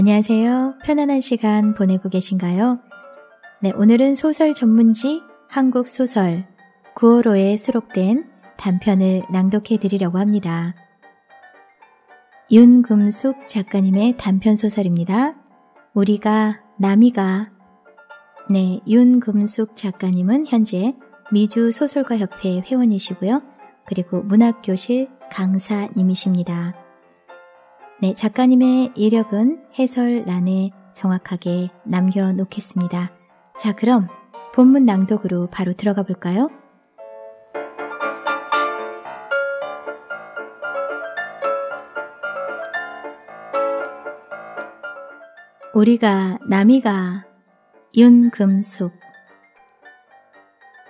안녕하세요. 편안한 시간 보내고 계신가요? 네, 오늘은 소설 전문지 한국 소설 9월호에 수록된 단편을 낭독해 드리려고 합니다. 윤금숙 작가님의 단편 소설입니다. 우리가 남이가 네, 윤금숙 작가님은 현재 미주 소설가 협회 회원이시고요. 그리고 문학교실 강사님이십니다. 네, 작가님의 예력은 해설란에 정확하게 남겨놓겠습니다. 자, 그럼 본문 낭독으로 바로 들어가 볼까요? 우리가 남이가 윤금숙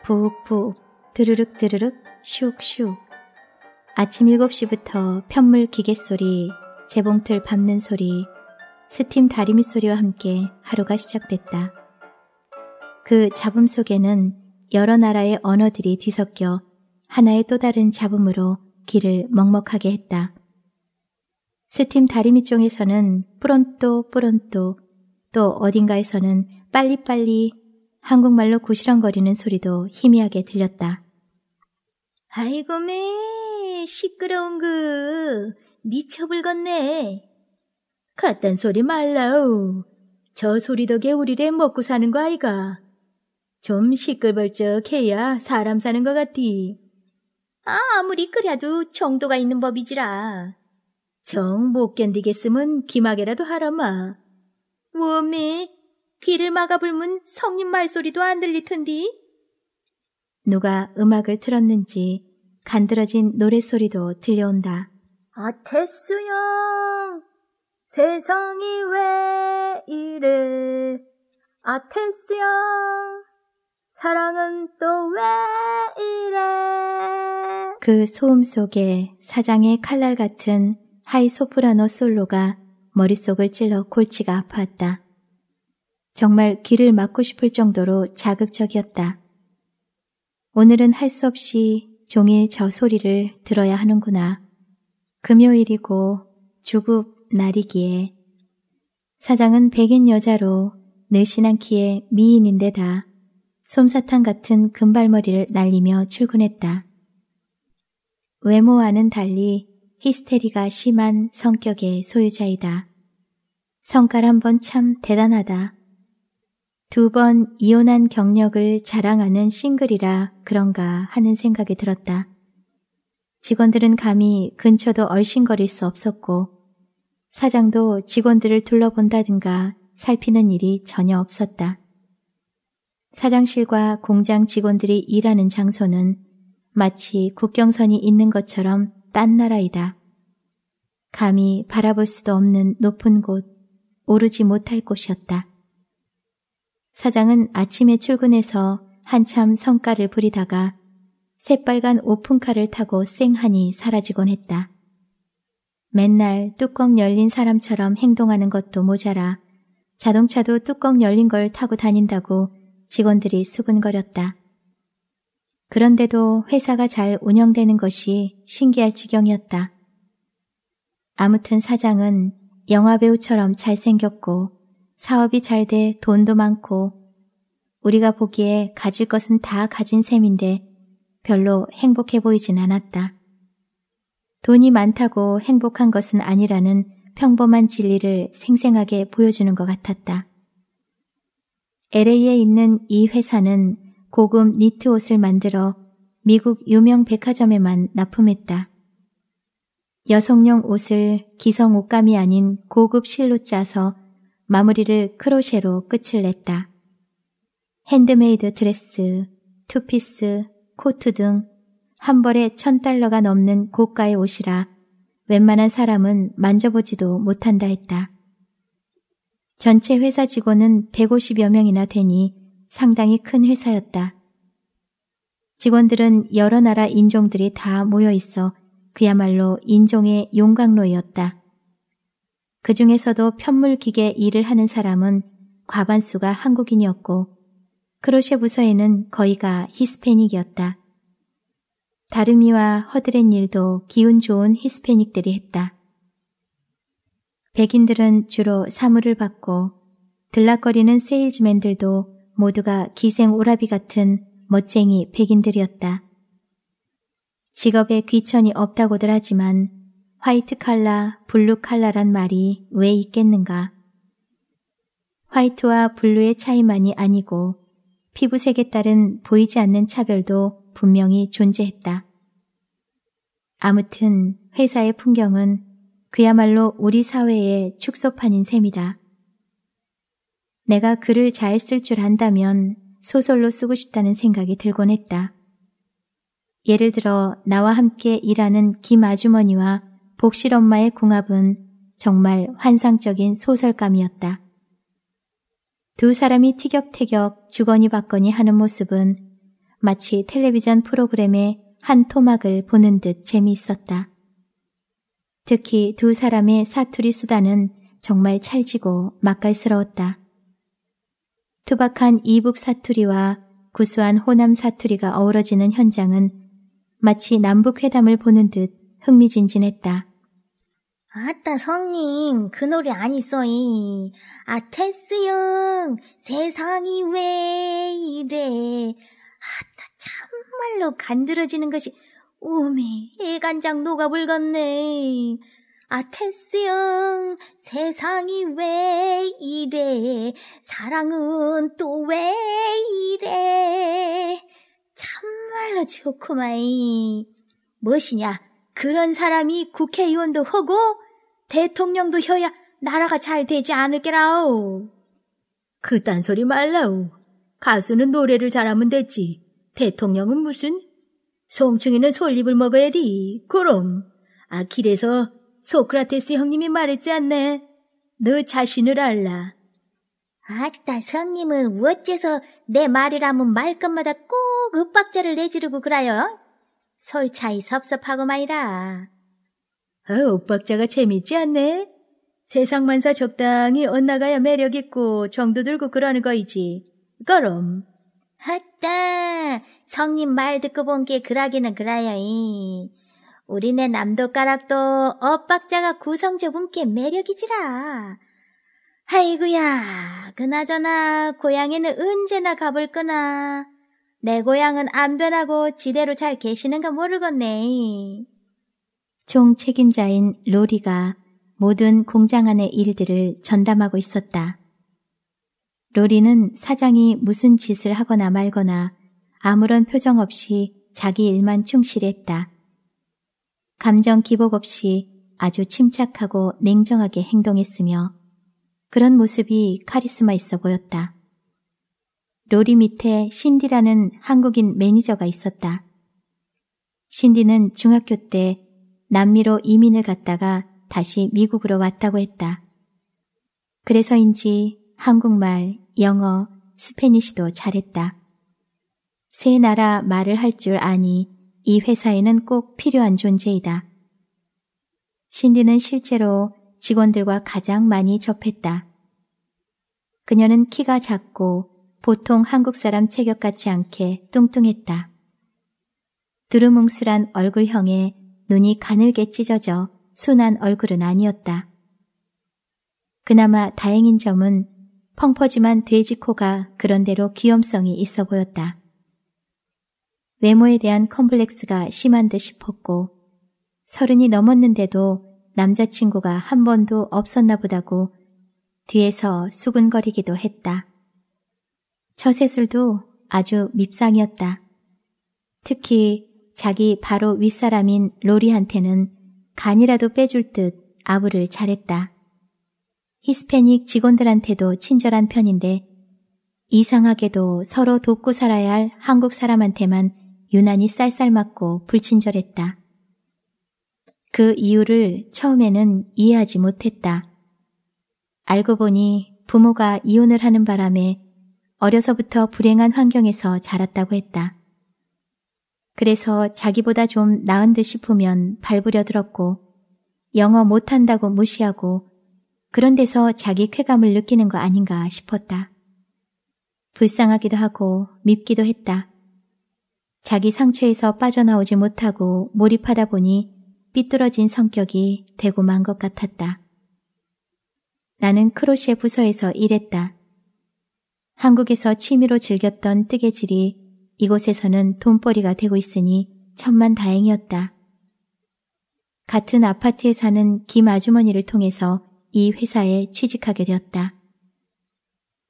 북북 드르륵 드르륵 슉슉 아침 7시부터 편물 기계 소리 재봉틀 밟는 소리, 스팀 다리미 소리와 함께 하루가 시작됐다. 그 잡음 속에는 여러 나라의 언어들이 뒤섞여 하나의 또 다른 잡음으로 귀를 먹먹하게 했다. 스팀 다리미 쪽에서는 뿌론또 뿌론또 또 어딘가에서는 빨리빨리 한국말로 고시렁거리는 소리도 희미하게 들렸다. 아이고 매 시끄러운 그 미쳐불겄네. 갓단 소리 말라우. 저 소리 덕에 우리래 먹고 사는 거 아이가. 좀시끌벌쩍해야 사람 사는 것 같디. 아, 아무리 그래도 정도가 있는 법이지라. 정 못 견디겠으면 기막개라도 하라마. 워메, 귀를 막아불면 성님 말소리도 안 들릴 텐디. 누가 음악을 틀었는지 간드러진 노랫소리도 들려온다. 아, 태수 형! 세상이 왜 이래? 아, 태수 형! 사랑은 또 왜 이래? 그 소음 속에 사장의 칼날 같은 하이 소프라노 솔로가 머릿속을 찔러 골치가 아팠다. 정말 귀를 막고 싶을 정도로 자극적이었다. 오늘은 할 수 없이 종일 저 소리를 들어야 하는구나. 금요일이고 주급 날이기에 사장은 백인 여자로 늘씬한 키에 미인인데다 솜사탕 같은 금발머리를 날리며 출근했다. 외모와는 달리 히스테리가 심한 성격의 소유자이다. 성깔 한번 참 대단하다. 두 번 이혼한 경력을 자랑하는 싱글이라 그런가 하는 생각이 들었다. 직원들은 감히 근처도 얼씬거릴 수 없었고 사장도 직원들을 둘러본다든가 살피는 일이 전혀 없었다. 사장실과 공장 직원들이 일하는 장소는 마치 국경선이 있는 것처럼 딴 나라이다. 감히 바라볼 수도 없는 높은 곳, 오르지 못할 곳이었다. 사장은 아침에 출근해서 한참 성과를 부리다가 새빨간 오픈카를 타고 쌩하니 사라지곤 했다. 맨날 뚜껑 열린 사람처럼 행동하는 것도 모자라 자동차도 뚜껑 열린 걸 타고 다닌다고 직원들이 수근거렸다. 그런데도 회사가 잘 운영되는 것이 신기할 지경이었다. 아무튼 사장은 영화배우처럼 잘생겼고 사업이 잘 돼 돈도 많고 우리가 보기에 가질 것은 다 가진 셈인데 별로 행복해 보이진 않았다. 돈이 많다고 행복한 것은 아니라는 평범한 진리를 생생하게 보여주는 것 같았다. LA에 있는 이 회사는 고급 니트 옷을 만들어 미국 유명 백화점에만 납품했다. 여성용 옷을 기성 옷감이 아닌 고급 실로 짜서 마무리를 크로셰로 끝을 냈다. 핸드메이드 드레스, 투피스, 코트 등 한 벌에 천 달러가 넘는 고가의 옷이라 웬만한 사람은 만져보지도 못한다 했다. 전체 회사 직원은 150여 명이나 되니 상당히 큰 회사였다. 직원들은 여러 나라 인종들이 다 모여 있어 그야말로 인종의 용광로였다. 그 중에서도 편물기계 일을 하는 사람은 과반수가 한국인이었고 크로셰 부서에는 거의가 히스패닉이었다. 다름이와 허드렛 일도 기운 좋은 히스패닉들이 했다. 백인들은 주로 사물을 받고 들락거리는 세일즈맨들도 모두가 기생 오라비 같은 멋쟁이 백인들이었다. 직업에 귀천이 없다고들 하지만 화이트 칼라, 블루 칼라란 말이 왜 있겠는가? 화이트와 블루의 차이만이 아니고 피부색에 따른 보이지 않는 차별도 분명히 존재했다. 아무튼 회사의 풍경은 그야말로 우리 사회의 축소판인 셈이다. 내가 글을 잘 쓸 줄 안다면 소설로 쓰고 싶다는 생각이 들곤 했다. 예를 들어 나와 함께 일하는 김 아주머니와 복실 엄마의 궁합은 정말 환상적인 소설감이었다. 두 사람이 티격태격 주거니 받거니 하는 모습은 마치 텔레비전 프로그램의 한 토막을 보는 듯 재미있었다. 특히 두 사람의 사투리 수단은 정말 찰지고 맛깔스러웠다. 투박한 이북 사투리와 구수한 호남 사투리가 어우러지는 현장은 마치 남북회담을 보는 듯 흥미진진했다. 아따 성님 그 노래 아니소이 아 테스형 세상이 왜 이래 아따 참말로 간드러지는 것이 오메 해간장 녹아 불겄네 아 테스형 세상이 왜 이래 사랑은 또 왜 이래 참말로 좋구마이 무엇이냐 그런 사람이 국회의원도 하고 대통령도 혀야 나라가 잘 되지 않을게라오. 그딴 소리 말라오. 가수는 노래를 잘하면 됐지. 대통령은 무슨? 송충이는 솔잎을 먹어야 디. 그럼. 아, 길에서 소크라테스 형님이 말했지 않네. 너 자신을 알라. 아따, 성님은 어째서 내 말이라면 말끝마다 꼭 윽박자를 내지르고 그래요 솔차이 섭섭하고 마이라. 아, 엇박자가 재미있지 않네. 세상만사 적당히 엇나가야 매력 있고 정도 들고 그러는 거이지. 그럼. 하다 성님 말 듣고 본 게 그라기는 그라여이. 우리네 남도가락도 엇박자가 구성 적은게 매력이지라. 아이구야, 그나저나 고향에는 언제나 가볼 거나. 내 고향은 안 변하고 지대로 잘 계시는가 모르겠네. 총 책임자인 로리가 모든 공장 안의 일들을 전담하고 있었다. 로리는 사장이 무슨 짓을 하거나 말거나 아무런 표정 없이 자기 일만 충실했다. 감정 기복 없이 아주 침착하고 냉정하게 행동했으며 그런 모습이 카리스마 있어 보였다. 로리 밑에 신디라는 한국인 매니저가 있었다. 신디는 중학교 때 남미로 이민을 갔다가 다시 미국으로 왔다고 했다. 그래서인지 한국말, 영어, 스페니시도 잘했다. 세 나라 말을 할 줄 아니 이 회사에는 꼭 필요한 존재이다. 신디는 실제로 직원들과 가장 많이 접했다. 그녀는 키가 작고 보통 한국 사람 체격 같지 않게 뚱뚱했다. 두루뭉술한 얼굴형에 눈이 가늘게 찢어져 순한 얼굴은 아니었다. 그나마 다행인 점은 펑퍼짐한 돼지 코가 그런대로 귀염성이 있어 보였다. 외모에 대한 컴플렉스가 심한 듯 싶었고 서른이 넘었는데도 남자친구가 한 번도 없었나 보다고 뒤에서 수근거리기도 했다. 저세술도 아주 밉상이었다. 특히 자기 바로 윗사람인 로리한테는 간이라도 빼줄 듯 아부를 잘했다. 히스패닉 직원들한테도 친절한 편인데 이상하게도 서로 돕고 살아야 할 한국 사람한테만 유난히 쌀쌀 맞고 불친절했다. 그 이유를 처음에는 이해하지 못했다. 알고 보니 부모가 이혼을 하는 바람에 어려서부터 불행한 환경에서 자랐다고 했다. 그래서 자기보다 좀 나은 듯 싶으면 밟으려 들었고 영어 못한다고 무시하고 그런 데서 자기 쾌감을 느끼는 거 아닌가 싶었다. 불쌍하기도 하고 밉기도 했다. 자기 상처에서 빠져나오지 못하고 몰입하다 보니 삐뚤어진 성격이 되고 만 것 같았다. 나는 크로시의 부서에서 일했다. 한국에서 취미로 즐겼던 뜨개질이 이곳에서는 돈벌이가 되고 있으니 천만 다행이었다. 같은 아파트에 사는 김 아주머니를 통해서 이 회사에 취직하게 되었다.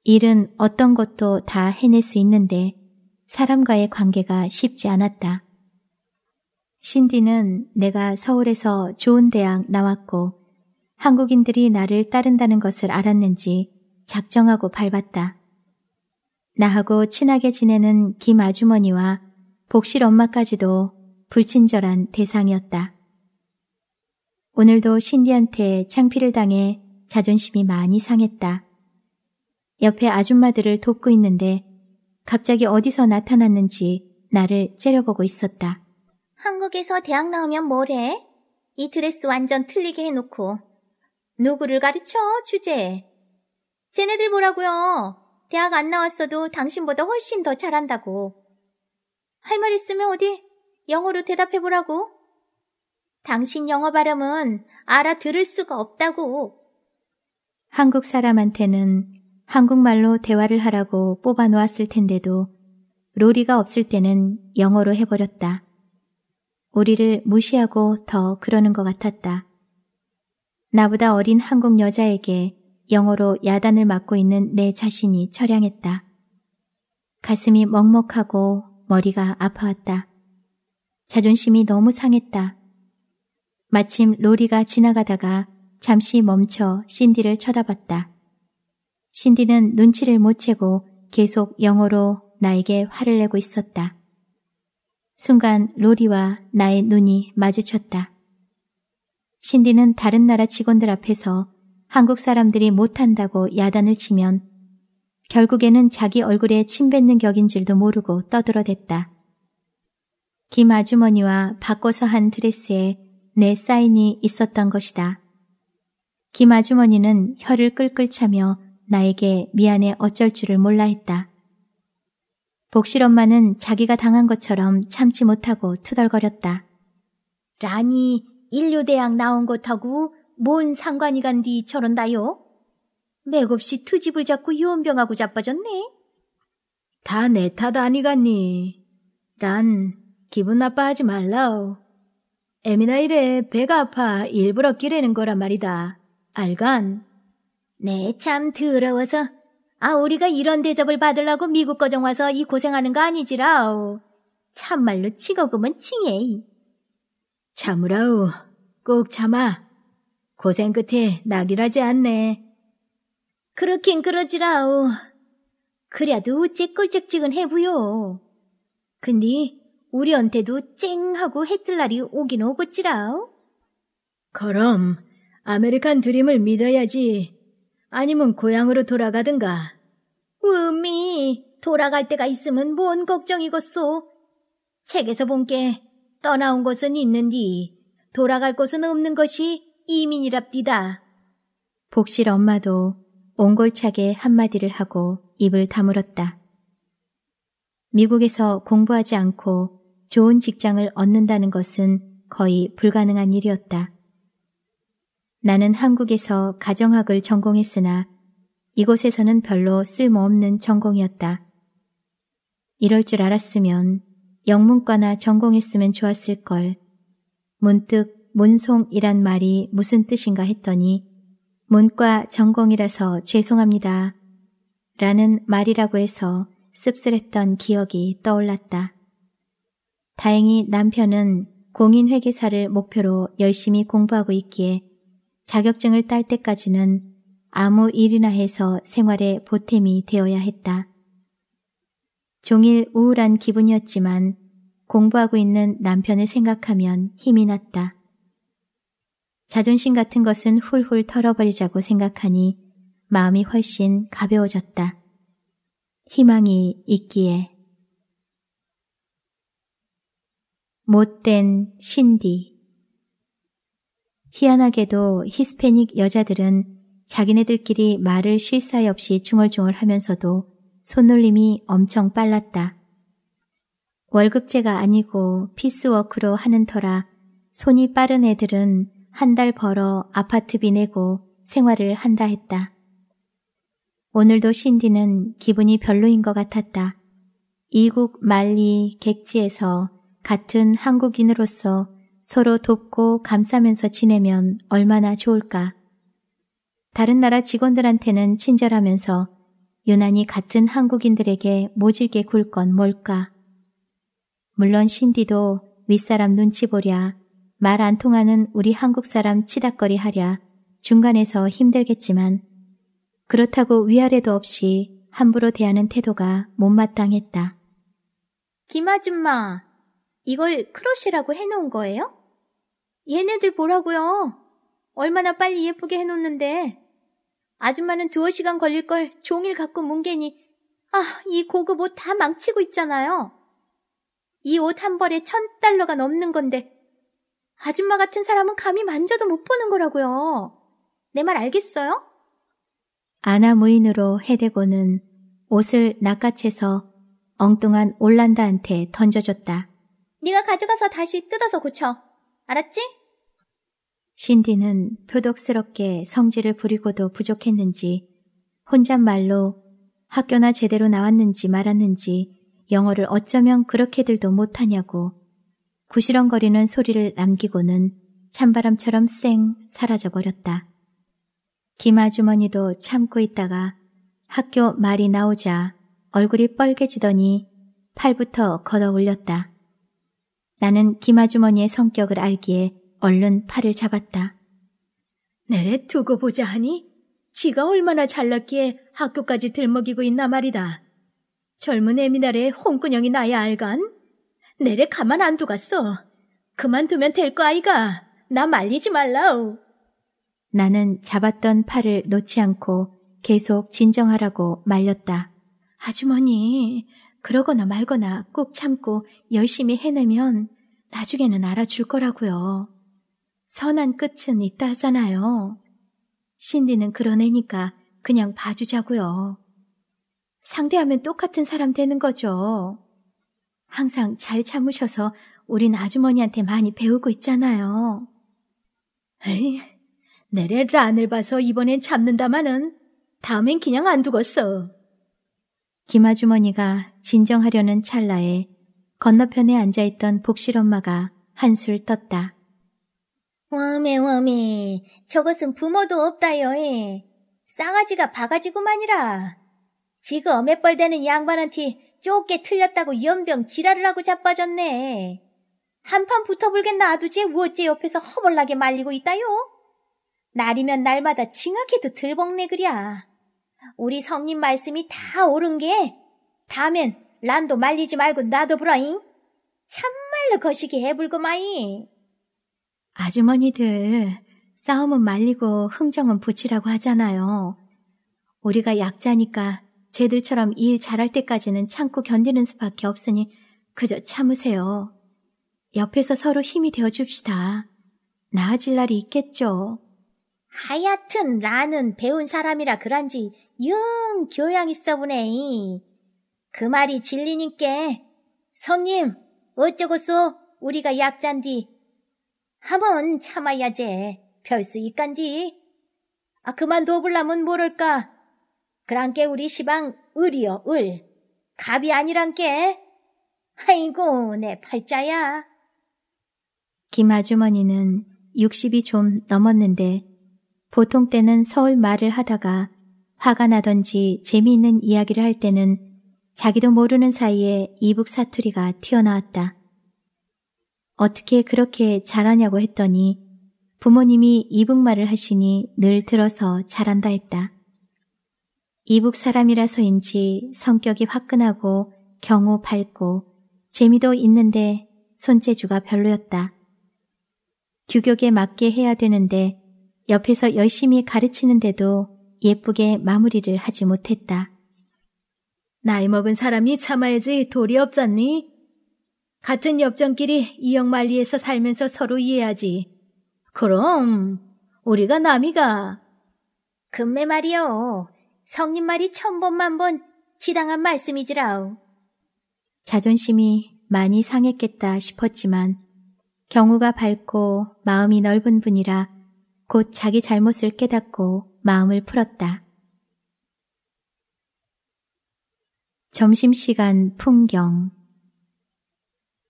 일은 어떤 것도 다 해낼 수 있는데 사람과의 관계가 쉽지 않았다. 신디는 내가 서울에서 좋은 대학 나왔고 한국인들이 나를 따른다는 것을 알았는지 작정하고 밟았다. 나하고 친하게 지내는 김 아주머니와 복실 엄마까지도 불친절한 대상이었다. 오늘도 신디한테 창피를 당해 자존심이 많이 상했다. 옆에 아줌마들을 돕고 있는데 갑자기 어디서 나타났는지 나를 째려보고 있었다. 한국에서 대학 나오면 뭘 해? 이 드레스 완전 틀리게 해놓고 누구를 가르쳐 주제? 쟤네들 뭐라고요 대학 안 나왔어도 당신보다 훨씬 더 잘한다고. 할 말 있으면 어디 영어로 대답해보라고. 당신 영어 발음은 알아들을 수가 없다고. 한국 사람한테는 한국말로 대화를 하라고 뽑아놓았을 텐데도 로리가 없을 때는 영어로 해버렸다. 우리를 무시하고 더 그러는 것 같았다. 나보다 어린 한국 여자에게 영어로 야단을 맞고 있는 내 자신이 처량했다. 가슴이 먹먹하고 머리가 아파왔다. 자존심이 너무 상했다. 마침 로리가 지나가다가 잠시 멈춰 신디를 쳐다봤다. 신디는 눈치를 못 채고 계속 영어로 나에게 화를 내고 있었다. 순간 로리와 나의 눈이 마주쳤다. 신디는 다른 나라 직원들 앞에서 한국 사람들이 못한다고 야단을 치면 결국에는 자기 얼굴에 침 뱉는 격인 줄도 모르고 떠들어댔다. 김 아주머니와 바꿔서 한 드레스에 내 사인이 있었던 것이다. 김 아주머니는 혀를 끌끌 차며 나에게 미안해 어쩔 줄을 몰라 했다. 복실 엄마는 자기가 당한 것처럼 참지 못하고 투덜거렸다. 라니, 인류대학 나온 것하고 뭔 상관이간디 저런다요? 맥없이 투집을 잡고 유언병하고 자빠졌네. 다 내 탓 아니갔니? 란 기분 나빠하지 말라오. 애미나 이래 배가 아파 일부러 끼래는 거란 말이다. 알간? 네, 참 더러워서. 아, 우리가 이런 대접을 받으려고 미국 거정 와서 이 고생하는 거 아니지라오. 참말로 치거금은 칭해. 참으라오. 꼭 참아. 고생 끝에 낙이라지 않네. 그렇긴 그러지라우 그래도 째끌쩍찍은 해부요. 근데 우리한테도 쨍하고 해뜰 날이 오긴 오겠지라우 그럼 아메리칸 드림을 믿어야지. 아니면 고향으로 돌아가든가. 음미 돌아갈 때가 있으면 뭔 걱정이겠소. 책에서 본 게 떠나온 것은 있는디 돌아갈 곳은 없는 것이 이민이랍디다. 복실 엄마도 옹골차게 한마디를 하고 입을 다물었다. 미국에서 공부하지 않고 좋은 직장을 얻는다는 것은 거의 불가능한 일이었다. 나는 한국에서 가정학을 전공했으나 이곳에서는 별로 쓸모없는 전공이었다. 이럴 줄 알았으면 영문과나 전공했으면 좋았을 걸. 문득 문송이란 말이 무슨 뜻인가 했더니 문과 전공이라서 죄송합니다. 라는 말이라고 해서 씁쓸했던 기억이 떠올랐다. 다행히 남편은 공인회계사를 목표로 열심히 공부하고 있기에 자격증을 딸 때까지는 아무 일이나 해서 생활에 보탬이 되어야 했다. 종일 우울한 기분이었지만 공부하고 있는 남편을 생각하면 힘이 났다. 자존심 같은 것은 훌훌 털어버리자고 생각하니 마음이 훨씬 가벼워졌다. 희망이 있기에. 못된 신디. 희한하게도 히스패닉 여자들은 자기네들끼리 말을 쉴 사이 없이 중얼중얼 하면서도 손놀림이 엄청 빨랐다. 월급제가 아니고 피스워크로 하는 터라 손이 빠른 애들은 한달 벌어 아파트비 내고 생활을 한다 했다. 오늘도 신디는 기분이 별로인 것 같았다. 이국 말리 객지에서 같은 한국인으로서 서로 돕고 감싸면서 지내면 얼마나 좋을까. 다른 나라 직원들한테는 친절하면서 유난히 같은 한국인들에게 모질게 굴 건 뭘까. 물론 신디도 윗사람 눈치 보랴 말안 통하는 우리 한국 사람 치닥거리 하랴 중간에서 힘들겠지만 그렇다고 위아래도 없이 함부로 대하는 태도가 못마땅했다. 김 아줌마, 이걸 크러쉬라고 해놓은 거예요? 얘네들 보라고요. 얼마나 빨리 예쁘게 해놓는데. 아줌마는 두어 시간 걸릴 걸 종일 갖고 뭉개니 아, 이 고급 옷 다 망치고 있잖아요. 이 옷 한 벌에 천 달러가 넘는 건데 아줌마 같은 사람은 감히 만져도 못 보는 거라고요. 내 말 알겠어요? 아나무인으로 해대고는 옷을 낚아채서 엉뚱한 올란다한테 던져줬다. 네가 가져가서 다시 뜯어서 고쳐. 알았지? 신디는 표독스럽게 성질을 부리고도 부족했는지 혼잣말로 학교나 제대로 나왔는지 말았는지 영어를 어쩌면 그렇게들도 못하냐고 구시렁거리는 소리를 남기고는 찬바람처럼 쌩 사라져버렸다. 김 아주머니도 참고 있다가 학교 말이 나오자 얼굴이 뻘개지더니 팔부터 걷어 올렸다. 나는 김 아주머니의 성격을 알기에 얼른 팔을 잡았다. 내래 두고 보자 하니 지가 얼마나 잘났기에 학교까지 들먹이고 있나 말이다. 젊은 애미날래홍근영이 나야 알간? 내래 가만 안 두갔어. 그만두면 될 거 아이가. 나 말리지 말라우. 나는 잡았던 팔을 놓지 않고 계속 진정하라고 말렸다. 아주머니, 그러거나 말거나 꼭 참고 열심히 해내면 나중에는 알아줄 거라고요. 선한 끝은 있다 하잖아요. 신디는 그런 애니까 그냥 봐주자고요. 상대하면 똑같은 사람 되는 거죠. 항상 잘 참으셔서 우린 아주머니한테 많이 배우고 있잖아요. 에이, 내래 란을 봐서 이번엔 참는다마는 다음엔 그냥 안 두겠어. 김아주머니가 진정하려는 찰나에 건너편에 앉아있던 복실 엄마가 한 술 떴다. 워미워미 저것은 부모도 없다요 에. 예. 싸가지가 바가지구만이라. 지금 엄맷뻘대는 양반한테 좁게 틀렸다고 연병 지랄을 하고 자빠졌네. 한판 붙어불겠 놔두지 우어째 옆에서 허벌나게 말리고 있다요. 날이면 날마다 징하게도 들복네 그랴. 우리 성님 말씀이 다 옳은 게 다음엔 란도 말리지 말고 놔둬보라잉. 참말로 거시기 해불고마이. 아주머니들 싸움은 말리고 흥정은 붙이라고 하잖아요. 우리가 약자니까 쟤들처럼 일 잘할 때까지는 참고 견디는 수밖에 없으니 그저 참으세요. 옆에서 서로 힘이 되어 줍시다. 나아질 날이 있겠죠. 하여튼 나는 배운 사람이라 그런지 융 교양 있어 보네. 그 말이 진리님께 성님, 어쩌고소 우리가 약잔디. 하면 참아야제. 별수 있간디. 아 그만 둬불라면 모를까. 그랑께 우리 시방 을이여 을. 갑이 아니란께. 아이고 내 팔자야. 김 아주머니는 60이 좀 넘었는데 보통 때는 서울 말을 하다가 화가 나던지 재미있는 이야기를 할 때는 자기도 모르는 사이에 이북 사투리가 튀어나왔다. 어떻게 그렇게 잘하냐고 했더니 부모님이 이북말을 하시니 늘 들어서 잘한다 했다. 이북 사람이라서인지 성격이 화끈하고 경호 밝고 재미도 있는데 손재주가 별로였다. 규격에 맞게 해야 되는데 옆에서 열심히 가르치는데도 예쁘게 마무리를 하지 못했다. 나이 먹은 사람이 참아야지 도리 없잖니? 같은 옆전끼리 이역만리에서 살면서 서로 이해하지. 그럼 우리가 남이가. 금메 말이요. 성님 말이 천 번 만 번 지당한 말씀이지라오. 자존심이 많이 상했겠다 싶었지만 경우가 밝고 마음이 넓은 분이라 곧 자기 잘못을 깨닫고 마음을 풀었다. 점심시간 풍경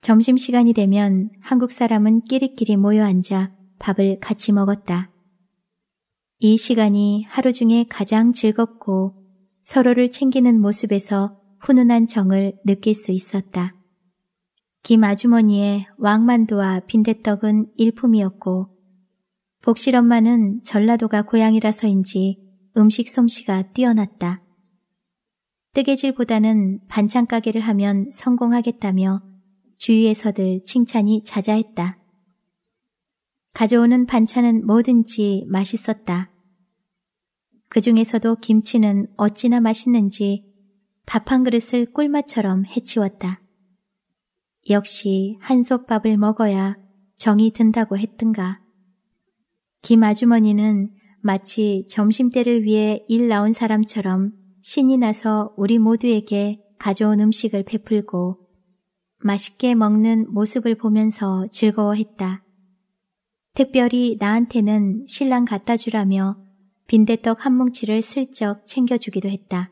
점심시간이 되면 한국 사람은 끼리끼리 모여 앉아 밥을 같이 먹었다. 이 시간이 하루 중에 가장 즐겁고 서로를 챙기는 모습에서 훈훈한 정을 느낄 수 있었다. 김 아주머니의 왕만두와 빈대떡은 일품이었고 복실 엄마는 전라도가 고향이라서인지 음식 솜씨가 뛰어났다. 뜨개질보다는 반찬 가게를 하면 성공하겠다며 주위에서들 칭찬이 자자했다. 가져오는 반찬은 뭐든지 맛있었다. 그 중에서도 김치는 어찌나 맛있는지 밥 한 그릇을 꿀맛처럼 해치웠다. 역시 한솥밥을 먹어야 정이 든다고 했던가. 김 아주머니는 마치 점심때를 위해 일 나온 사람처럼 신이 나서 우리 모두에게 가져온 음식을 베풀고 맛있게 먹는 모습을 보면서 즐거워했다. 특별히 나한테는 신랑 갖다 주라며 빈대떡 한 뭉치를 슬쩍 챙겨주기도 했다.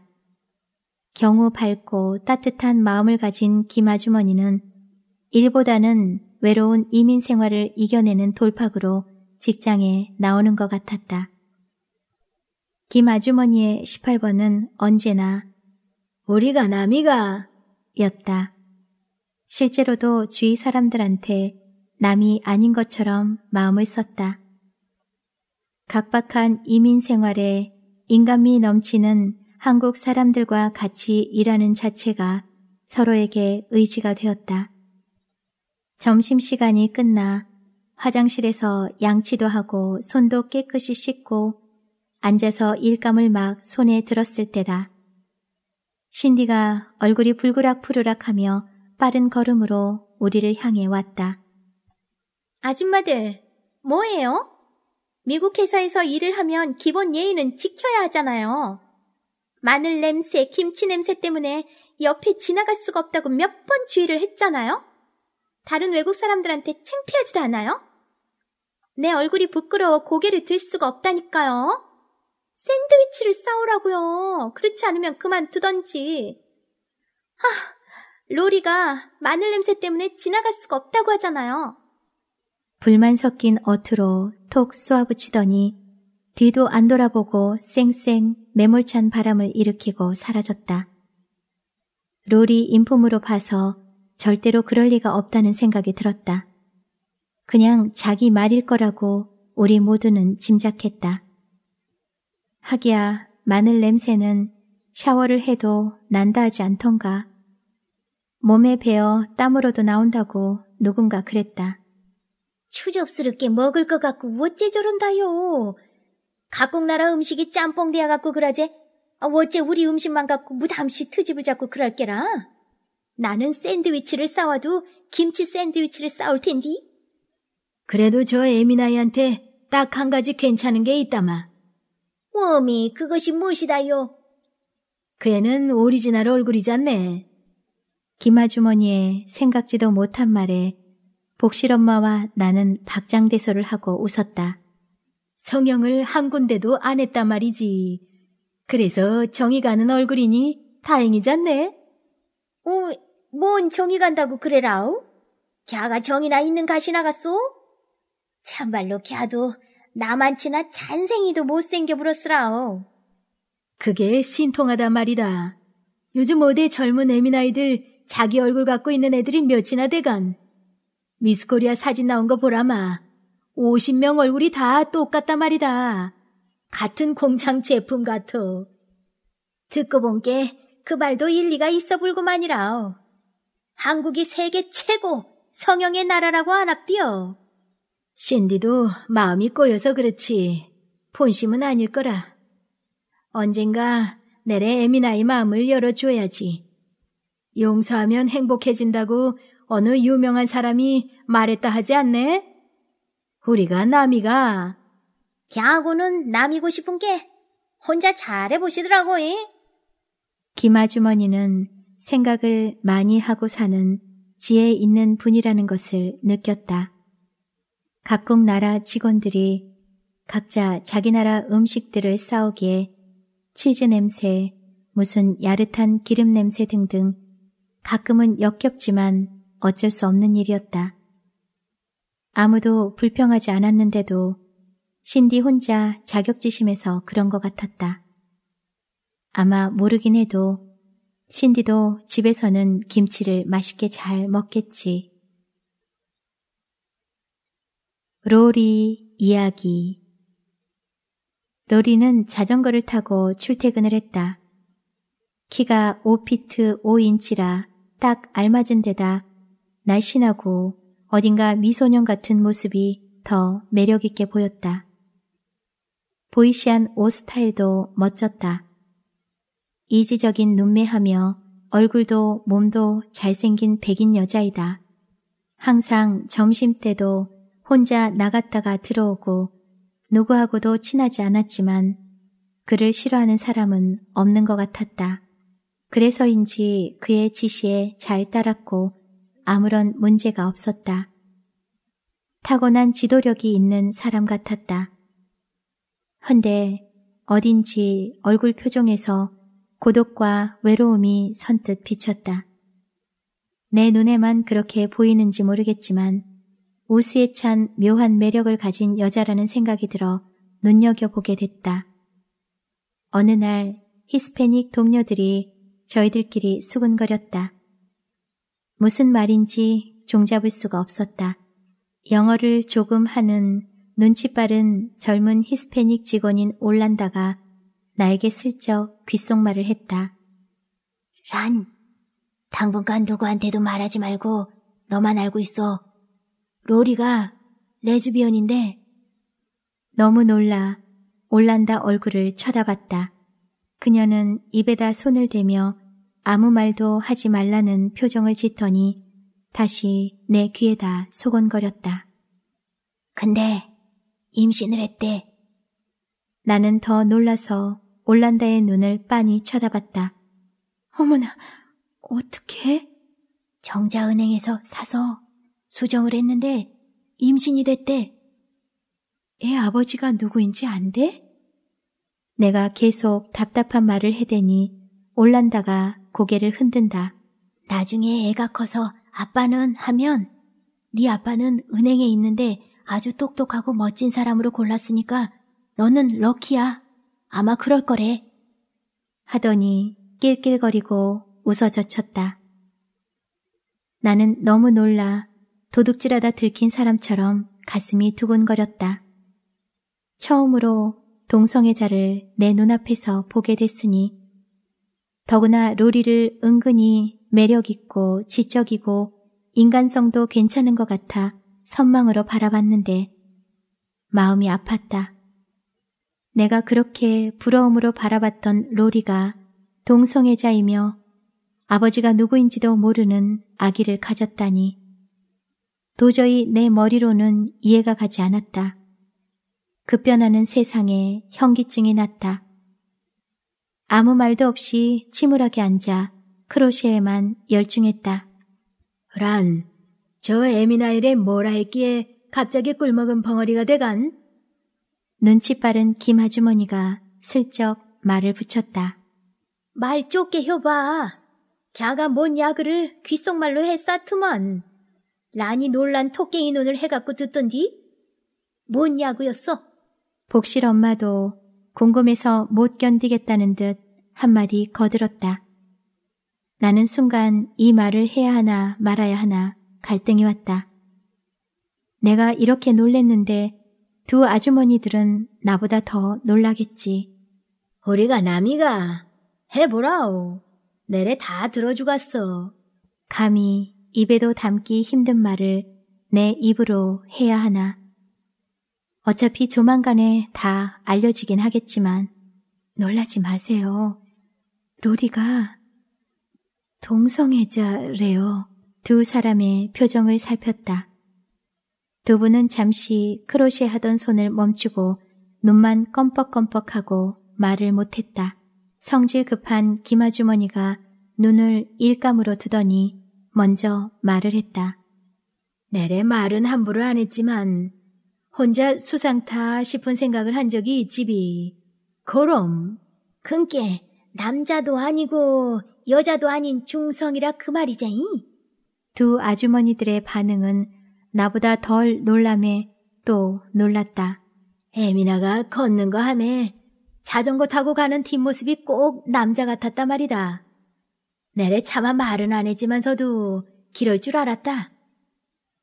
경우 밝고 따뜻한 마음을 가진 김 아주머니는 일보다는 외로운 이민 생활을 이겨내는 돌파구로 직장에 나오는 것 같았다. 김 아주머니의 18번은 언제나 우리가 남이가 였다. 실제로도 주위 사람들한테 남이 아닌 것처럼 마음을 썼다. 각박한 이민 생활에 인간미 넘치는 한국 사람들과 같이 일하는 자체가 서로에게 의지가 되었다. 점심시간이 끝나 화장실에서 양치도 하고 손도 깨끗이 씻고 앉아서 일감을 막 손에 들었을 때다. 신디가 얼굴이 불그락푸르락하며 빠른 걸음으로 우리를 향해 왔다. 아줌마들, 뭐예요? 미국 회사에서 일을 하면 기본 예의는 지켜야 하잖아요. 마늘 냄새, 김치 냄새 때문에 옆에 지나갈 수가 없다고 몇 번 주의를 했잖아요? 다른 외국 사람들한테 창피하지도 않아요? 내 얼굴이 부끄러워 고개를 들 수가 없다니까요. 샌드위치를 싸오라고요. 그렇지 않으면 그만두던지. 하, 로리가 마늘 냄새 때문에 지나갈 수가 없다고 하잖아요. 불만 섞인 어투로 톡 쏘아붙이더니 뒤도 안 돌아보고 쌩쌩 매몰찬 바람을 일으키고 사라졌다. 롤이 인품으로 봐서 절대로 그럴 리가 없다는 생각이 들었다. 그냥 자기 말일 거라고 우리 모두는 짐작했다. 하기야 마늘 냄새는 샤워를 해도 난다 하지 않던가. 몸에 베어 땀으로도 나온다고 누군가 그랬다. 추접스럽게 먹을 것 같고 어째 저런다요. 각국 나라 음식이 짬뽕 되어 갖고 그러제 아, 어째 우리 음식만 갖고 무담시 트집을 잡고 그럴 게라. 나는 샌드위치를 싸와도 김치 샌드위치를 싸올 텐디. 그래도 저 에미나이한테 딱 한 가지 괜찮은 게 있다마. 워미, 그것이 무엇이다요? 그 애는 오리지널 얼굴이잖네. 김아주머니의 생각지도 못한 말에 복실 엄마와 나는 박장대소를 하고 웃었다. 성형을 한 군데도 안 했단 말이지. 그래서 정이 가는 얼굴이니 다행이잖네. 오, 뭔 정이 간다고 그래라오? 걔가 정이나 있는 가시 나갔소? 참말로 걔도 나만치나 잔생이도 못생겨 불었으라오. 그게 신통하단 말이다. 요즘 어디 젊은 애미나이들 자기 얼굴 갖고 있는 애들이 몇이나 되간 미스코리아 사진 나온 거 보라마. 50명 얼굴이 다 똑같단 말이다. 같은 공장 제품 같어. 듣고 본 게 그 말도 일리가 있어 불구만이라오. 한국이 세계 최고 성형의 나라라고 안합디요. 신디도 마음이 꼬여서 그렇지 본심은 아닐 거라. 언젠가 내래 에미나의 마음을 열어줘야지. 용서하면 행복해진다고 어느 유명한 사람이 말했다 하지 않네? 우리가 남이가. 걔하고는 남이고 싶은 게 혼자 잘해보시더라고. 이. 김아주머니는 생각을 많이 하고 사는 지혜 있는 분이라는 것을 느꼈다. 각국 나라 직원들이 각자 자기 나라 음식들을 싸오기에 치즈 냄새, 무슨 야릇한 기름 냄새 등등 가끔은 역겹지만 어쩔 수 없는 일이었다. 아무도 불평하지 않았는데도 신디 혼자 자격지심에서 그런 것 같았다. 아마 모르긴 해도 신디도 집에서는 김치를 맛있게 잘 먹겠지. 로리 이야기 로리는 자전거를 타고 출퇴근을 했다. 키가 5피트 5인치라 딱 알맞은 데다 날씬하고 어딘가 미소년 같은 모습이 더 매력있게 보였다. 보이시한 옷 스타일도 멋졌다. 이지적인 눈매하며 얼굴도 몸도 잘생긴 백인 여자이다. 항상 점심때도 혼자 나갔다가 들어오고 누구하고도 친하지 않았지만 그를 싫어하는 사람은 없는 것 같았다. 그래서인지 그의 지시에 잘 따랐고 아무런 문제가 없었다. 타고난 지도력이 있는 사람 같았다. 헌데 어딘지 얼굴 표정에서 고독과 외로움이 선뜻 비쳤다. 내 눈에만 그렇게 보이는지 모르겠지만 우수에 찬 묘한 매력을 가진 여자라는 생각이 들어 눈여겨보게 됐다. 어느 날 히스패닉 동료들이 저희들끼리 수근거렸다. 무슨 말인지 종잡을 수가 없었다. 영어를 조금 하는 눈치 빠른 젊은 히스패닉 직원인 올란다가 나에게 슬쩍 귓속말을 했다. 란, 당분간 누구한테도 말하지 말고 너만 알고 있어. 로리가 레즈비언인데. 너무 놀라 올란다 얼굴을 쳐다봤다. 그녀는 입에다 손을 대며 아무 말도 하지 말라는 표정을 짓더니 다시 내 귀에다 소곤거렸다. 근데 임신을 했대. 나는 더 놀라서 올란다의 눈을 빤히 쳐다봤다. 어머나, 어떻게? 정자은행에서 사서 수정을 했는데 임신이 됐대. 애 아버지가 누구인지 안 돼? 내가 계속 답답한 말을 해대니 올란다가 고개를 흔든다. 나중에 애가 커서 아빠는 하면 네 아빠는 은행에 있는데 아주 똑똑하고 멋진 사람으로 골랐으니까 너는 럭키야. 아마 그럴 거래. 하더니 낄낄거리고 웃어 젖혔다. 나는 너무 놀라 도둑질하다 들킨 사람처럼 가슴이 두근거렸다. 처음으로 동성애자를 내 눈앞에서 보게 됐으니 더구나 로리를 은근히 매력있고 지적이고 인간성도 괜찮은 것 같아 선망으로 바라봤는데 마음이 아팠다. 내가 그렇게 부러움으로 바라봤던 로리가 동성애자이며 아버지가 누구인지도 모르는 아기를 가졌다니 도저히 내 머리로는 이해가 가지 않았다. 급변하는 세상에 현기증이 났다. 아무 말도 없이 침울하게 앉아 크로시에만 열중했다. 란, 저 에미나일에 뭐라 했기에 갑자기 꿀먹은 벙어리가 돼간? 눈치 빠른 김 아주머니가 슬쩍 말을 붙였다. 말쫓게 혀봐. 걔가 뭔 야그를 귓속말로 해사트먼 란이 놀란 토깽이 눈을 해갖고 듣던디? 뭔 야구였어? 복실 엄마도 궁금해서 못 견디겠다는 듯 한마디 거들었다. 나는 순간 이 말을 해야 하나 말아야 하나 갈등이 왔다. 내가 이렇게 놀랬는데 두 아주머니들은 나보다 더 놀라겠지. 우리가 남이가 해보라오. 내래 다 들어주갔어. 감히 입에도 담기 힘든 말을 내 입으로 해야 하나. 어차피 조만간에 다 알려지긴 하겠지만 놀라지 마세요. 로리가 동성애자래요. 두 사람의 표정을 살폈다. 두 분은 잠시 크로셰 하던 손을 멈추고 눈만 껌뻑껌뻑하고 말을 못했다. 성질 급한 김아주머니가 눈을 일감으로 두더니 먼저 말을 했다. 내래 말은 함부로 안 했지만 혼자 수상타 싶은 생각을 한 적이 있지비. 그럼. 금께 남자도 아니고 여자도 아닌 중성이라 그 말이제이. 두 아주머니들의 반응은 나보다 덜 놀람에 또 놀랐다. 에미나가 걷는 거 하매 자전거 타고 가는 뒷모습이 꼭 남자 같았다 말이다. 내래 차마 말은 안 했지만서도 기럴 줄 알았다.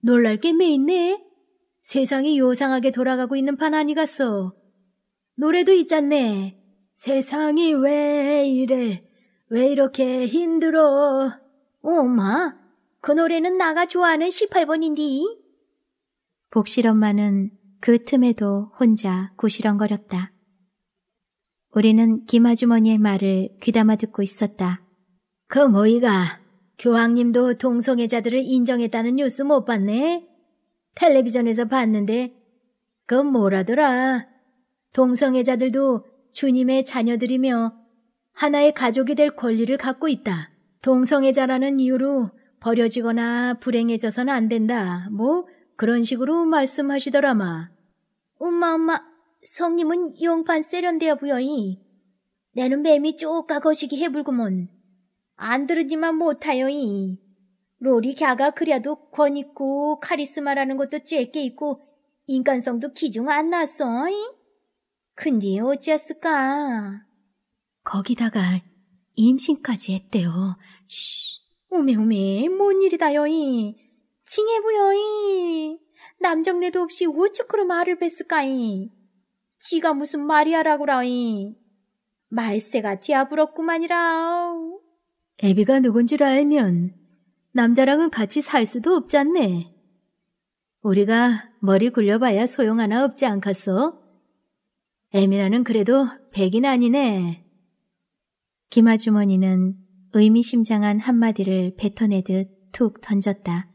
놀랄 게 매 있네. 세상이 요상하게 돌아가고 있는 판아니겠소 노래도 있잖네. 세상이 왜 이래? 왜 이렇게 힘들어? 엄마, 그 노래는 나가 좋아하는 18번인디. 복실 엄마는 그 틈에도 혼자 고시렁거렸다. 우리는 김아주머니의 말을 귀담아 듣고 있었다. 그 모이가 교황님도 동성애자들을 인정했다는 뉴스 못 봤네? 텔레비전에서 봤는데 그건 뭐라더라. 동성애자들도 주님의 자녀들이며 하나의 가족이 될 권리를 갖고 있다. 동성애자라는 이유로 버려지거나 불행해져서는 안 된다. 뭐 그런 식으로 말씀하시더라마. 엄마 엄마 성님은 용판 세련되어 보여이. 내는 뱀이 쪼까 거시기 해불구먼. 안 들으니만 못하여이. 로리 갸가 그래도 권 있고 카리스마라는 것도 쬐게 있고 인간성도 기중 안 났어. 근데 어찌했을까? 거기다가 임신까지 했대요. 쉬, 오메오메, 뭔 일이다, 요이 칭해부, 여이. 남정네도 없이 우측으로 말을 뱄을까이 지가 무슨 말이야라고라이. 말세가 디아부럽구만이라. 오 애비가 누군 줄 알면 남자랑은 같이 살 수도 없지 않네. 우리가 머리 굴려봐야 소용하나 없지 않겠어? 에미나는 그래도 백인 아니네. 김아주머니는 의미심장한 한마디를 뱉어내듯 툭 던졌다.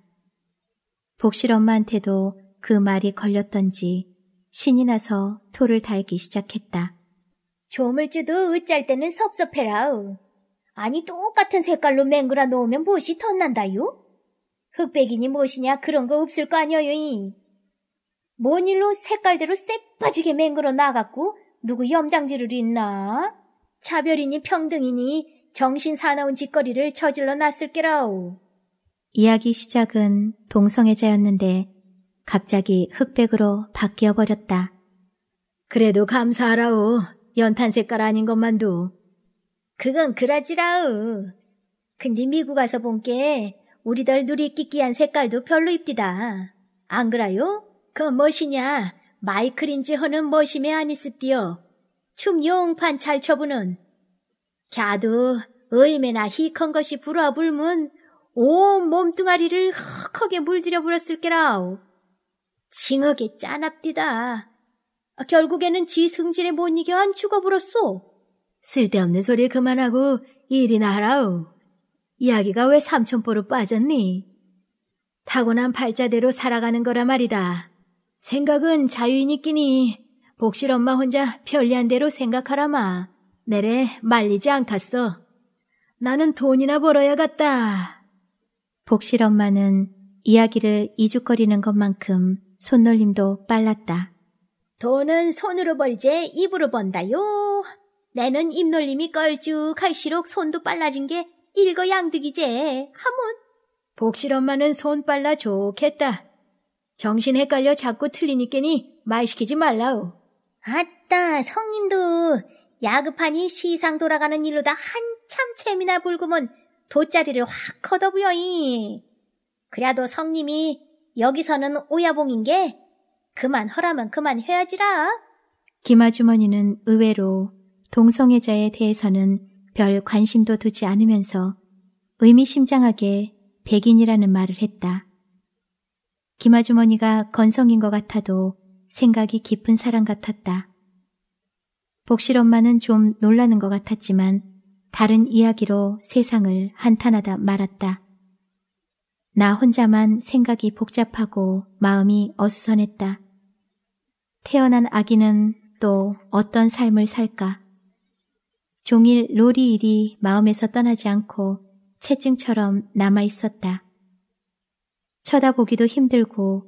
복실 엄마한테도 그 말이 걸렸던지 신이 나서 토를 달기 시작했다. 조물주도 으짤 때는 섭섭해라우. 아니 똑같은 색깔로 맹그라 놓으면 무엇이 덧난다요? 흑백이니 무엇이냐 그런 거 없을 거 아니여요. 뭔 일로 색깔대로 색 빠지게 맹그러 나갔고 누구 염장지를 있나? 차별이니 평등이니 정신 사나운 짓거리를 저질러 놨을게라오. 이야기 시작은 동성애자였는데 갑자기 흑백으로 바뀌어 버렸다. 그래도 감사하라오. 연탄 색깔 아닌 것만도. 그건 그라지라우. 근데 그 미국 와서본 게 우리들 누리 끼끼한 색깔도 별로 입디다. 안 그라요? 그건 멋이냐? 마이클인지 허는 멋임에 아니스띠요. 춤 용판 잘 쳐부는. 갸도 얼마나 히컨 것이 불어 불문 온 몸뚱아리를 헉하게 물들여 불었을 게라오 징하게 짠합디다. 결국에는 지승진에못 이겨 안 죽어불었소. 쓸데없는 소리 그만하고 일이나 하라우. 이야기가 왜 삼천포로 빠졌니? 타고난 팔자대로 살아가는 거라 말이다. 생각은 자유인이 끼니 복실 엄마 혼자 편리한 대로 생각하라마. 내래 말리지 않겠어. 나는 돈이나 벌어야갔다 복실 엄마는 이야기를 이죽거리는 것만큼 손놀림도 빨랐다. 돈은 손으로 벌지 입으로 번다요. 내는 입놀림이 껄쭉할수록 손도 빨라진 게 일거양득이제 하문 복실 엄마는 손 빨라 좋겠다. 정신 헷갈려 자꾸 틀리니깨니말 시키지 말라오. 아따 성님도 야급하니 시상 돌아가는 일로다 한참 재미나 불구먼 돗자리를 확 걷어부여이. 그래도 성님이 여기서는 오야봉인 게 그만 허라면 그만 해야지라. 김아주머니는 의외로 동성애자에 대해서는 별 관심도 두지 않으면서 의미심장하게 백인이라는 말을 했다. 김아주머니가 건성인 것 같아도 생각이 깊은 사람 같았다. 복실 엄마는 좀 놀라는 것 같았지만 다른 이야기로 세상을 한탄하다 말았다. 나 혼자만 생각이 복잡하고 마음이 어수선했다. 태어난 아기는 또 어떤 삶을 살까? 종일 로리 일이 마음에서 떠나지 않고 체증처럼 남아 있었다. 쳐다보기도 힘들고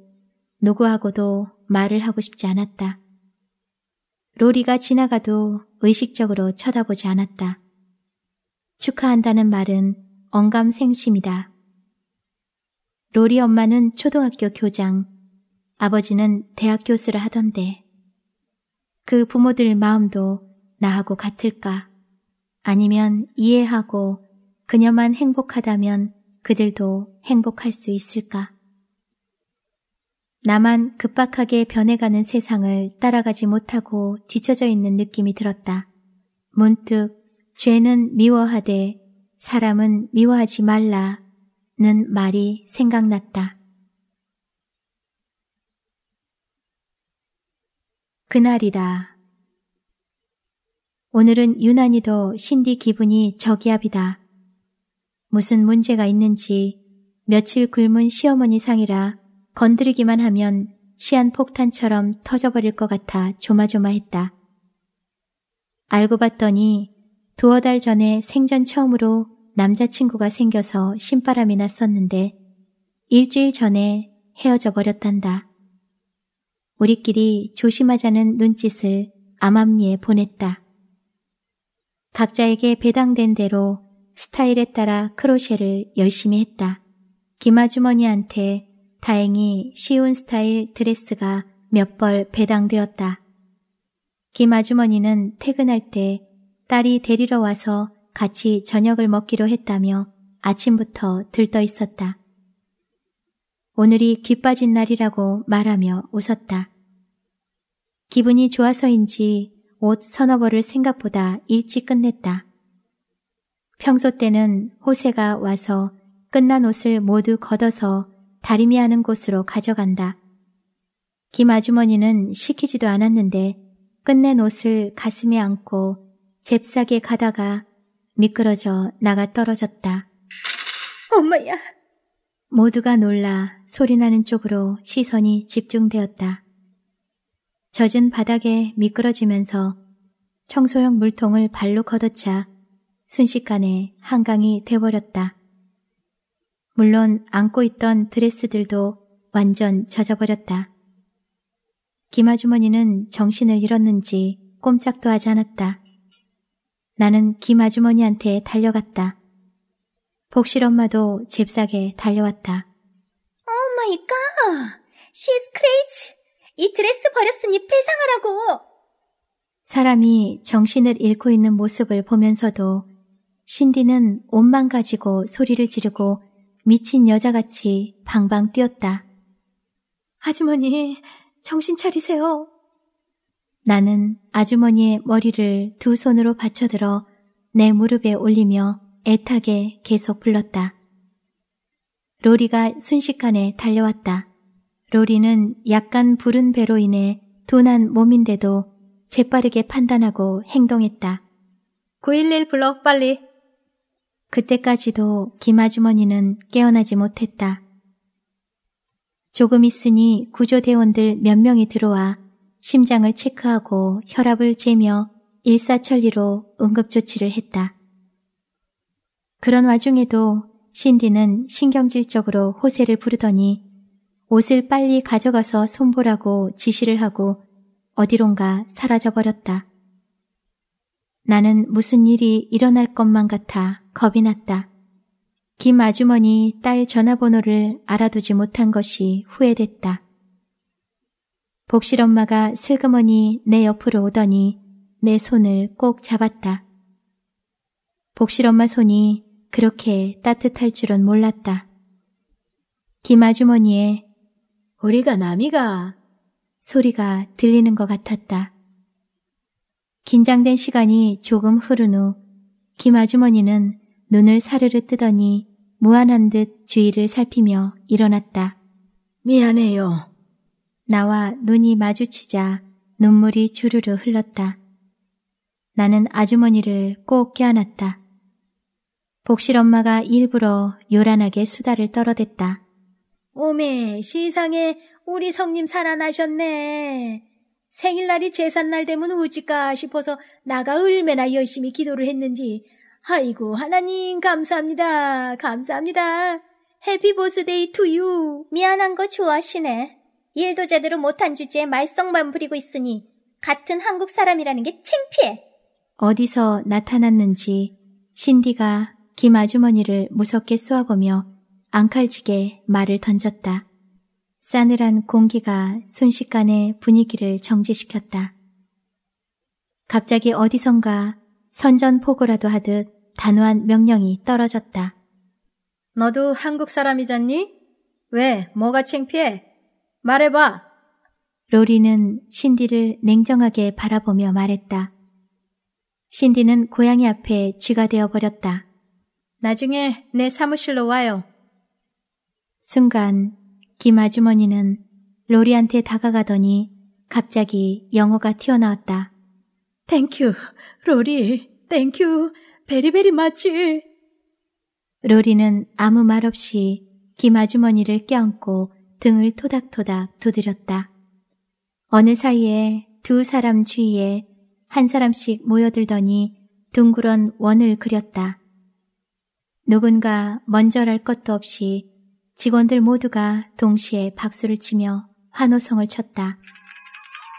누구하고도 말을 하고 싶지 않았다. 로리가 지나가도 의식적으로 쳐다보지 않았다. 축하한다는 말은 언감생심이다. 로리 엄마는 초등학교 교장, 아버지는 대학 교수를 하던데 그 부모들 마음도 나하고 같을까? 아니면 이해하고 그녀만 행복하다면 그들도 행복할 수 있을까? 나만 급박하게 변해가는 세상을 따라가지 못하고 뒤처져 있는 느낌이 들었다. 문득 죄는 미워하되 사람은 미워하지 말라는 말이 생각났다. 그날이다. 오늘은 유난히도 신디 기분이 저기압이다. 무슨 문제가 있는지 며칠 굶은 시어머니 상이라 건드리기만 하면 시한폭탄처럼 터져버릴 것 같아 조마조마했다. 알고 봤더니 두어 달 전에 생전 처음으로 남자친구가 생겨서 신바람이 났었는데 일주일 전에 헤어져 버렸단다. 우리끼리 조심하자는 눈짓을 암암리에 보냈다. 각자에게 배당된 대로 스타일에 따라 크로셰를 열심히 했다. 김아주머니한테 다행히 쉬운 스타일 드레스가 몇 벌 배당되었다. 김아주머니는 퇴근할 때 딸이 데리러 와서 같이 저녁을 먹기로 했다며 아침부터 들떠 있었다. 오늘이 귀 빠진 날이라고 말하며 웃었다. 기분이 좋아서인지 옷 서너 벌을 생각보다 일찍 끝냈다. 평소 때는 호세가 와서 끝난 옷을 모두 걷어서 다리미 하는 곳으로 가져간다. 김 아주머니는 시키지도 않았는데 끝낸 옷을 가슴에 안고 잽싸게 가다가 미끄러져 나가 떨어졌다. 엄마야! 모두가 놀라 소리나는 쪽으로 시선이 집중되었다. 젖은 바닥에 미끄러지면서 청소용 물통을 발로 걷어차 순식간에 한강이 되버렸다 물론 안고 있던 드레스들도 완전 젖어버렸다. 김아주머니는 정신을 잃었는지 꼼짝도 하지 않았다. 나는 김아주머니한테 달려갔다. 복실 엄마도 잽싸게 달려왔다. 오 마이 y god! She's crazy! 이 드레스 버렸으니 배상하라고! 사람이 정신을 잃고 있는 모습을 보면서도 신디는 옷만 가지고 소리를 지르고 미친 여자같이 방방 뛰었다. 아주머니, 정신 차리세요. 나는 아주머니의 머리를 두 손으로 받쳐들어 내 무릎에 올리며 애타게 계속 불렀다. 로리가 순식간에 달려왔다. 로리는 약간 부른 배로 인해 도난 몸인데도 재빠르게 판단하고 행동했다. 911 불러 빨리. 그때까지도 김아주머니는 깨어나지 못했다. 조금 있으니 구조대원들 몇 명이 들어와 심장을 체크하고 혈압을 재며 일사천리로 응급조치를 했다. 그런 와중에도 신디는 신경질적으로 호세를 부르더니 옷을 빨리 가져가서 손보라고 지시를 하고 어디론가 사라져버렸다. 나는 무슨 일이 일어날 것만 같아 겁이 났다. 김 아주머니 딸 전화번호를 알아두지 못한 것이 후회됐다. 복실 엄마가 슬그머니 내 옆으로 오더니 내 손을 꼭 잡았다. 복실 엄마 손이 그렇게 따뜻할 줄은 몰랐다. 김 아주머니의 우리가 남이가 소리가 들리는 것 같았다. 긴장된 시간이 조금 흐른 후 김아주머니는 눈을 사르르 뜨더니 무안한 듯 주위를 살피며 일어났다. 미안해요. 나와 눈이 마주치자 눈물이 주르르 흘렀다. 나는 아주머니를 꼭 껴안았다. 복실 엄마가 일부러 요란하게 수다를 떨어댔다. 오메, 시상에 우리 성님 살아나셨네. 생일날이 제삿날 되면 오지까 싶어서 나가 얼마나 열심히 기도를 했는지. 아이고, 하나님, 감사합니다. 감사합니다. 해피 보스데이 투유. 미안한 거 좋아하시네. 일도 제대로 못한 주제에 말썽만 부리고 있으니 같은 한국 사람이라는 게 창피해. 어디서 나타났는지 신디가 김 아주머니를 무섭게 쏘아보며 앙칼지게 말을 던졌다. 싸늘한 공기가 순식간에 분위기를 정지시켰다. 갑자기 어디선가 선전포고라도 하듯 단호한 명령이 떨어졌다. 너도 한국 사람이잖니? 왜? 뭐가 창피해? 말해봐! 로리는 신디를 냉정하게 바라보며 말했다. 신디는 고양이 앞에 쥐가 되어버렸다. 나중에 내 사무실로 와요. 순간 김 아주머니는 로리한테 다가가더니 갑자기 영어가 튀어나왔다. 땡큐, 로리, 땡큐, 베리베리 마치. 로리는 아무 말 없이 김 아주머니를 껴안고 등을 토닥토닥 두드렸다. 어느 사이에 두 사람 주위에 한 사람씩 모여들더니 둥그런 원을 그렸다. 누군가 먼저랄 것도 없이 직원들 모두가 동시에 박수를 치며 환호성을 쳤다.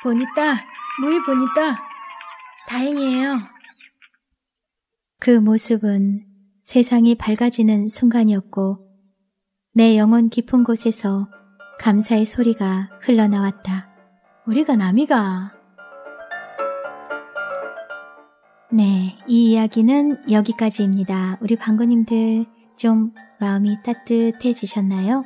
보니까 무이 보니까 다행이에요. 그 모습은 세상이 밝아지는 순간이었고 내 영혼 깊은 곳에서 감사의 소리가 흘러나왔다. 우리가 남이가. 네, 이 이야기는 여기까지입니다. 우리 방구님들 좀 마음이 따뜻해지셨나요?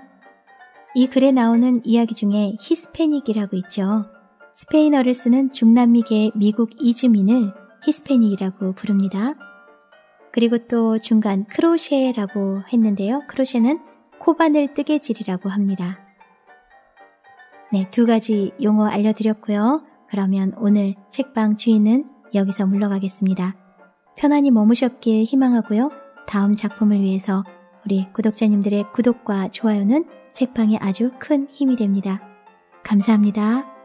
이 글에 나오는 이야기 중에 히스패닉이라고 있죠. 스페인어를 쓰는 중남미계 미국 이즈민을 히스패닉이라고 부릅니다. 그리고 또 중간 크로셰라고 했는데요. 크로셰는 코바늘 뜨개질이라고 합니다. 네, 두 가지 용어 알려드렸고요. 그러면 오늘 책방 주인은 여기서 물러가겠습니다. 편안히 머무셨길 희망하고요. 다음 작품을 위해서 우리 구독자님들의 구독과 좋아요는 책방에 아주 큰 힘이 됩니다. 감사합니다.